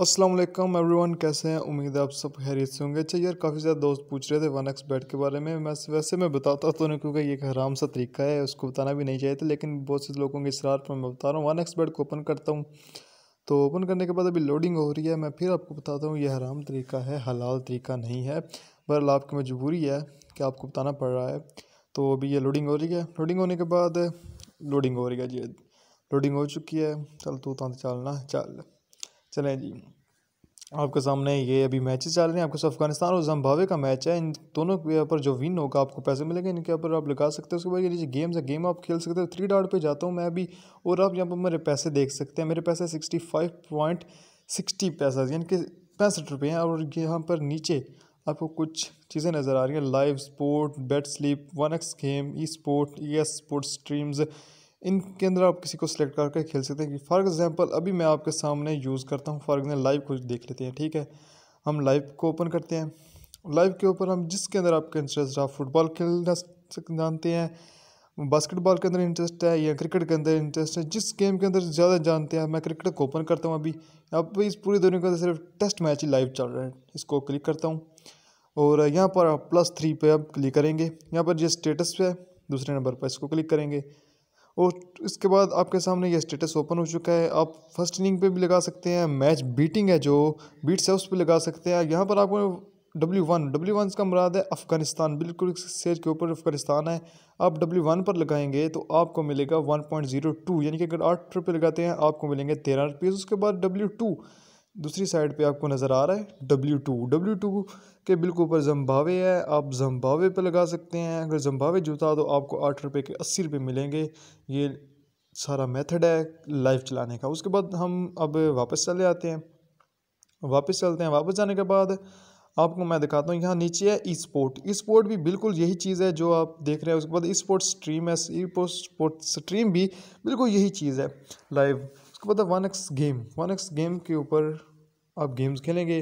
Aslam everyone कैसे हैं उम्मीद है आप सब खैरियत से होंगे अच्छा यार काफ़ी ज़्यादा दोस्त पूछ रहे थे वन एक्स बेट के बारे में मैं वैसे मैं बताता तो नहीं क्योंकि ये एक हराम सा तरीका है उसको बताना भी नहीं चाहिए था लेकिन बहुत से लोगों के इसरार पर मैं बता रहा हूँ वन एक्स बेट को ओपन करता हूँ तो ओपन करने के बाद अभी लोडिंग हो रही है मैं फिर आपको बताता हूँ ये हराम तरीका है हलाल तरीका नहीं है बहरल आपकी मजबूरी है कि आपको बताना पड़ रहा है तो अभी ये लोडिंग हो रही है लोडिंग होने के बाद लोडिंग हो रही है जी लोडिंग हो चुकी है चल तो चलना चल चलें जी आपके सामने ये अभी मैचेस चल रहे हैं आपके अफगानिस्तान और जम्बावे का मैच है इन दोनों के पर जो विन होगा आपको पैसे मिलेंगे इनके ऊपर आप लगा सकते हो उसके बाद ये नीचे गेम्स है गेम आप खेल सकते हो थ्री डॉट पे जाता हूँ मैं अभी और आप यहाँ पर मेरे पैसे देख सकते हैं मेरे पैसे सिक्सटी फाइव पॉइंट सिक्सटी पैसा यानी कि पैंसठ रुपये हैं और यहाँ पर नीचे आपको कुछ चीज़ें नज़र आ रही हैं live sport bet sleep one x game e sport e s sports streams इनके अंदर आप किसी को सिलेक्ट करके खेल सकते हैं फॉर एग्ज़ाम्पल अभी मैं आपके सामने यूज़ करता हूँ फॉर एग्जाम्पल लाइव कुछ देख लेते हैं ठीक है हम लाइव को ओपन करते हैं लाइव के ऊपर हम जिसके अंदर आपका इंटरेस्ट आप फुटबॉल खेलना जानते हैं बास्केटबॉल के अंदर इंटरेस्ट है या क्रिकेट के अंदर इंटरेस्ट है जिस गेम के अंदर ज़्यादा जानते हैं मैं क्रिकेट को ओपन करता हूँ अभी अब इस पूरी दुनिया के अंदर सिर्फ टेस्ट मैच ही लाइव चल रहा है इसको क्लिक करता हूँ और यहाँ पर आप प्लस थ्री पे आप क्लिक करेंगे यहाँ पर जो स्टेटस पे है दूसरे नंबर पर इसको क्लिक करेंगे और इसके बाद आपके सामने ये स्टेटस ओपन हो चुका है आप फर्स्ट इनिंग पे भी लगा सकते हैं मैच बीटिंग है जो बीट्स है उस पर लगा सकते हैं यहाँ पर आपको डब्ल्यू वन डब्ल्यू वन का मुराद है अफ़गानिस्तान बिल्कुल सेज के ऊपर अफ़गानिस्तान है आप डब्ल्यू वन पर लगाएंगे तो आपको मिलेगा वन पॉइंट जीरो टू यानी कि अगर आठ रुपये लगाते हैं आपको मिलेंगे तेरह रुपये उसके बाद डब्ल्यू टू दूसरी साइड पे आपको नज़र आ रहा है डब्ल्यू टू टू के बिल्कुल ऊपर जम्बावे है आप जम्बावे पे लगा सकते हैं अगर जम्बावे जूता तो आपको आठ रुपये के अस्सी रुपये मिलेंगे ये सारा मेथड है लाइव चलाने का उसके बाद हम अब वापस चले आते हैं वापस चलते हैं वापस जाने के बाद आपको मैं दिखाता हूँ यहाँ नीचे है ई स्पोर्ट ई स्पोर्ट भी बिल्कुल यही चीज़ है जो आप देख रहे हैं उसके बाद ई स्पोर्ट स्ट्रीम है ई स्पोर्ट स्ट्रीम भी बिल्कुल यही चीज़ है लाइव उसके बाद one x game one x game के ऊपर आप गेम्स खेलेंगे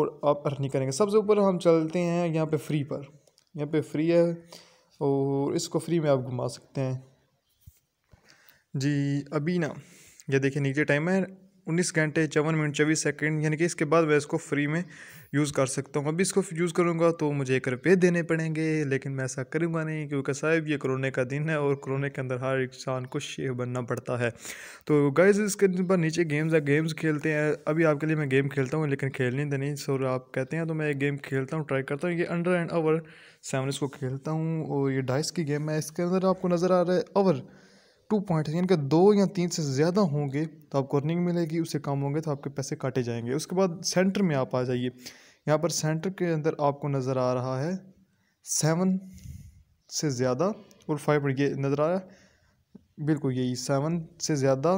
और आप अर्निंग करेंगे सबसे ऊपर हम चलते हैं यहाँ पे फ्री पर यहाँ पे फ्री है और इसको फ्री में आप घुमा सकते हैं जी अभी ना ये देखिए नीचे टाइम है उन्नीस घंटे चौवन मिनट चौबीस सेकंड यानी कि इसके बाद मैं इसको फ्री में यूज़ कर सकता हूँ अभी इसको यूज़ करूँगा तो मुझे एक रुपये देने पड़ेंगे लेकिन मैं ऐसा करूँगा नहीं क्योंकि साहब ये कोरोना का दिन है और कोरोना के अंदर हर इंसान को शेव बनना पड़ता है तो गाइज इसके पर नीचे गेम्स है गेम्स खेलते हैं अभी आपके लिए मैं गेम खेलता हूँ लेकिन खेलने तो नहीं सर आप कहते हैं तो मैं एक गेम खेलता हूँ ट्राई करता हूँ ये अंडर एंड ओवर सेवन इसको खेलता हूँ और ये डाइस की गेम है इसके अंदर आपको नज़र आ रहा है ओवर टू पॉइंट यानी कि दो या तीन से ज़्यादा होंगे तो आपको अर्निंग मिलेगी उससे कम होंगे तो आपके पैसे काटे जाएंगे उसके बाद सेंटर में आप आ जाइए यहाँ पर सेंटर के अंदर आपको नज़र आ रहा है सेवन से ज़्यादा और फाइव ये नज़र आ रहा है बिल्कुल यही सेवन से ज़्यादा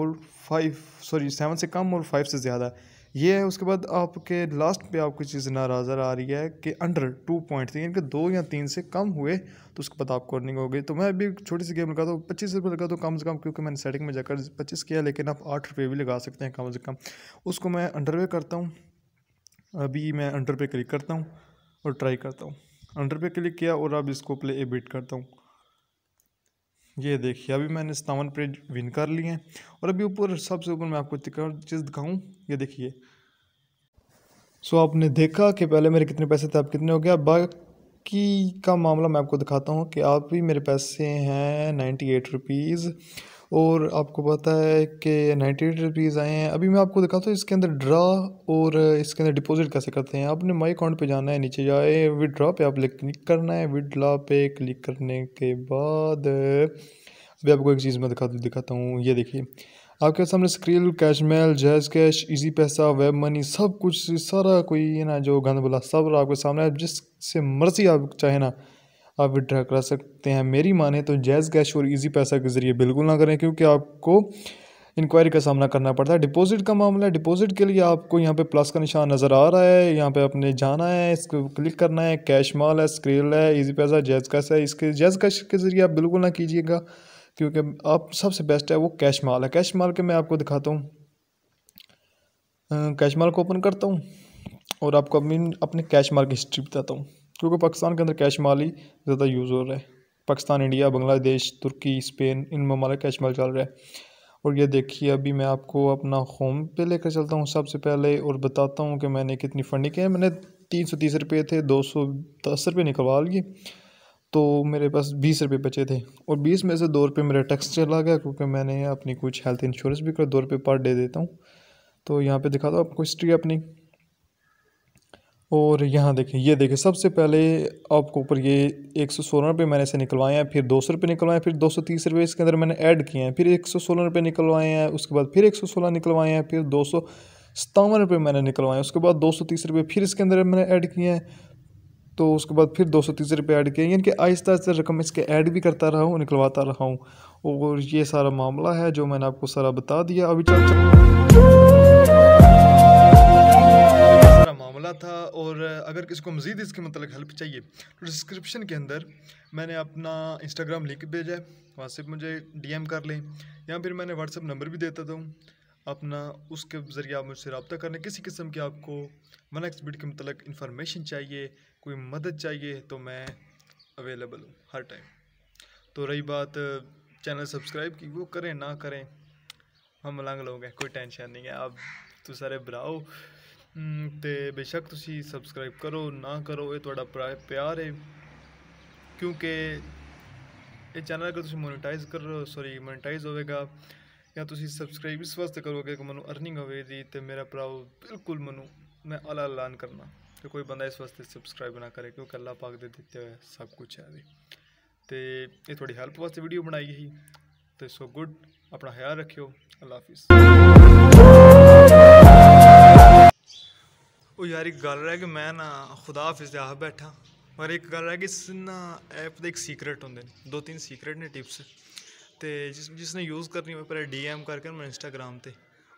और फाइव सॉरी सेवन से कम और फाइव से ज़्यादा ये है उसके बाद आपके लास्ट पे आपको चीज़ नाराज़र आ रही है कि अंडर टू पॉइंट थी यानी कि दो या तीन से कम हुए तो उसके बाद आपको अर्निंग हो गई तो मैं अभी छोटी सी गेम लगा दो पच्चीस रुपये लगा तो कम से कम क्योंकि मैंने सेटिंग में जाकर पच्चीस किया लेकिन आप आठ रुपये भी लगा सकते हैं कम से कम उसको मैं अंडर पे करता हूँ अभी मैं अंडर पे क्लिक करता हूँ और ट्राई करता हूँ अंडर पे क्लिक किया और अब इसको प्ले एबिट करता हूँ ये देखिए अभी मैंने सतावन पेज विन कर लिए हैं और अभी ऊपर सबसे ऊपर मैं आपको चीज़ दिखाऊँ ये देखिए सो आपने देखा कि पहले मेरे कितने पैसे थे आप कितने हो गया बाकी का मामला मैं आपको दिखाता हूँ कि आप भी मेरे पैसे हैं नाइन्टी एट रुपीज़ और आपको पता है कि नाइन्टी एट रुपीज़ आए हैं अभी मैं आपको दिखाता हूँ इसके अंदर ड्रा और इसके अंदर डिपॉजिट कैसे करते हैं आपने माई अकाउंट पे जाना है नीचे जाए विड्रा पे आप क्लिक करना है विड्रा पे क्लिक करने के बाद अभी आपको एक चीज़ मैं दिखा दिखाता हूँ ये देखिए आपके सामने Skrill CashMaal JazzCash Easypaisa WebMoney सब कुछ सारा कोई ना जो गंद बोला सब आपके सामने जिससे मर्जी आप चाहे ना आप विड्रा करा सकते हैं मेरी माने तो जैज़ कैश और इजी पैसा के ज़रिए बिल्कुल ना करें क्योंकि आपको इंक्वायरी का सामना करना पड़ता है डिपॉजिट का मामला है डिपॉजिट के लिए आपको यहाँ पे प्लस का निशान नज़र आ रहा है यहाँ पे आपने जाना है इसको क्लिक करना है कैश माल है स्क्रील है इजी पैसा जैज कैश है इसके जैज कैश के ज़रिए आप बिल्कुल ना कीजिएगा क्योंकि आप सबसे बेस्ट है वो कैश माल है कैश माल के मैं आपको दिखाता हूँ कैश माल को ओपन करता हूँ और आपको अपनी अपने कैश माल की हिस्ट्री बताता हूँ क्योंकि पाकिस्तान के अंदर कैश माल ही ज़्यादा यूज़ हो रहा है पाकिस्तान इंडिया बांग्लादेश तुर्की स्पेन इन ममालिक कैश माल चल रहा है और ये देखिए अभी मैं आपको अपना होम पे लेकर चलता हूँ सबसे पहले और बताता हूँ कि मैंने कितनी फंडिंग की है मैंने तीन सौ तीस रुपये थे दो सौ दस रुपये निकलवा लिए तो मेरे पास बीस रुपये बचे थे और बीस में से दो रुपये मेरा टैक्स चला गया क्योंकि मैंने अपनी कुछ हेल्थ इंश्योरेंस भी कर दो रुपये पर डे देता हूँ तो यहाँ पर दिखाता हूँ आपको हिस्ट्री अपनी और यहाँ देखें ये देखें सबसे पहले आपको ऊपर ये एक सौ सोलह रुपये मैंने इसे निकलवाए हैं फिर दो सौ रुपये निकलवाए फिर दो सौ तीस रुपये इसके अंदर मैंने ऐड किए हैं फिर एक सौ सोलह रुपये निकलवाए हैं उसके बाद फिर एक सौ सोलह निकलवाए हैं फिर दो सौ सतावन रुपये मैंने निकलवाए हैं उसके बाद दो सौ तीस रुपये फिर इसके अंदर मैंने ऐड किए हैं तो उसके बाद फिर दो सौ तीस रुपये ऐड किए यानी कि आहिस्ता आहिस्ता रकम इसके ऐड भी करता रहा हूँ निकलवाता रहा हूँ और ये सारा मामला है जो मैंने आपको सारा बता दिया अभी चल चल डाला था और अगर किसी को मज़ीद इसके मतलब हेल्प चाहिए तो डिस्क्रिप्शन के अंदर मैंने अपना इंस्टाग्राम लिंक भेजा है वहाँ से मुझे डीएम कर लें या फिर मैंने व्हाट्सअप नंबर भी देता था अपना उसके ज़रिए आप मुझसे रबता कर लें किसी किस्म की आपको वन एक्स के मतलब इंफॉर्मेशन चाहिए कोई मदद चाहिए तो मैं अवेलेबल हूँ हर टाइम तो रही बात चैनल सब्सक्राइब की वो करें ना करें हम अलग लोग हैं कोई टेंशन नहीं है आप तो सारे बनाओ ਤੇ ਬੇਸ਼ੱਕ ਤੁਸੀਂ ਸਬਸਕ੍ਰਾਈਬ ਕਰੋ ਨਾ ਕਰੋ ਇਹ ਤੁਹਾਡਾ ਪਿਆਰ ਹੈ ਕਿਉਂਕਿ ਇਹ ਚੈਨਲ ਅਗਰ ਤੁਸੀਂ ਮੋਨੇਟਾਈਜ਼ ਕਰ ਰਹੇ ਹੋ ਸੌਰੀ ਮੋਨੇਟਾਈਜ਼ ਹੋਵੇਗਾ ਜਾਂ ਤੁਸੀਂ ਸਬਸਕ੍ਰਾਈਬ ਇਸ ਵਾਸਤੇ ਕਰੋਗੇ ਕਿ ਮੈਨੂੰ ਅਰਨਿੰਗ ਹੋਵੇ ਦੀ ਤੇ ਮੇਰਾ ਭਰਾਓ ਬਿਲਕੁਲ ਮੈਨੂੰ ਮੈਂ ਅਲਾ ਐਲਾਨ ਕਰਨਾ ਕਿ ਕੋਈ ਬੰਦਾ ਇਸ ਵਾਸਤੇ ਸਬਸਕ੍ਰਾਈਬ ਨਾ ਕਰੇ ਕਿਉਂਕਿ ਅੱਲਾਹ ਪਾਕ ਦੇ ਦਿੱਤੇ ਸਭ ਕੁਝ ਹੈ ਵੀ ਤੇ ਇਹ ਤੁਹਾਡੀ ਹੈਲਪ ਵਾਸਤੇ ਵੀਡੀਓ ਬਣਾਈ ਗਈ ਤੇ ਸੋ ਗੁੱਡ ਆਪਣਾ ਖਿਆਲ ਰੱਖਿਓ ਅੱਲਾ ਹਾਫਿਜ਼ ਉਹ ਯਾਰ ਇੱਕ ਗੱਲ ਰਹਿ ਕਿ ਮੈਂ ਨਾ ਖੁਦਾ ਹਾਫਿਜ਼ ਦੇ ਬੈਠਾ ਪਰ ਇੱਕ ਗੱਲ ਰਹਿ ਕਿ ਸਿਨਾ ਐਪ ਦੇ ਇੱਕ ਸੀਕ੍ਰੇਟ ਹੁੰਦੇ ਨੇ ਦੋ ਤਿੰਨ ਸੀਕ੍ਰੇਟ ਨੇ ਟਿਪਸ ਤੇ ਜਿਸ ਜਿਸ ਨੇ ਯੂਜ਼ ਕਰਨੀ ਹੋਵੇ ਪਰ ਡੀਐਮ ਕਰਕੇ ਮੈਂ ਇੰਸਟਾਗ੍ਰam ਤੇ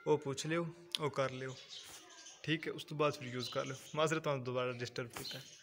ਉਹ ਪੁੱਛ ਲਿਓ ਉਹ ਕਰ ਲਿਓ ਠੀਕ ਹੈ ਉਸ ਤੋਂ ਬਾਅਦ ਫਿਰ ਯੂਜ਼ ਕਰ ਲਿਓ ਮਾਜ਼ਰ ਤੁਹਾਨੂੰ ਦੁਬਾਰਾ ਡਿਸਟਰਬ ਕੀਤਾ